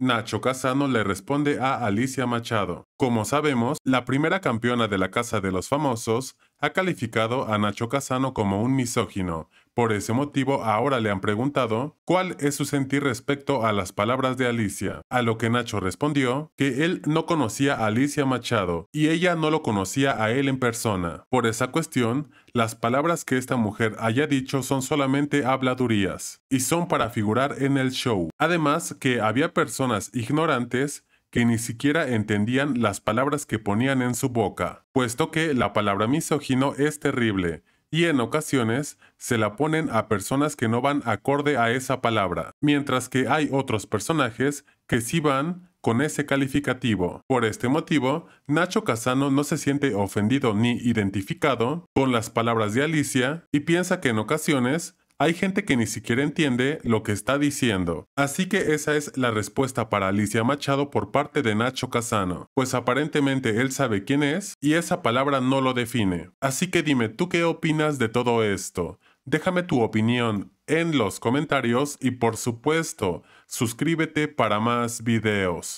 Nacho Casano le responde a Alicia Machado. Como sabemos, la primera campeona de la Casa de los Famosos ha calificado a Nacho Casano como un misógino, por ese motivo, ahora le han preguntado cuál es su sentir respecto a las palabras de Alicia, a lo que Nacho respondió que él no conocía a Alicia Machado y ella no lo conocía a él en persona. Por esa cuestión, las palabras que esta mujer haya dicho son solamente habladurías y son para figurar en el show. Además, que había personas ignorantes que ni siquiera entendían las palabras que ponían en su boca, puesto que la palabra misógino es terrible y en ocasiones se la ponen a personas que no van acorde a esa palabra, mientras que hay otros personajes que sí van con ese calificativo. Por este motivo, Nacho Casano no se siente ofendido ni identificado con las palabras de Alicia y piensa que en ocasiones hay gente que ni siquiera entiende lo que está diciendo. Así que esa es la respuesta para Alicia Machado por parte de Nacho Casano, pues aparentemente él sabe quién es y esa palabra no lo define. Así que dime, ¿tú qué opinas de todo esto? Déjame tu opinión en los comentarios y por supuesto, suscríbete para más videos.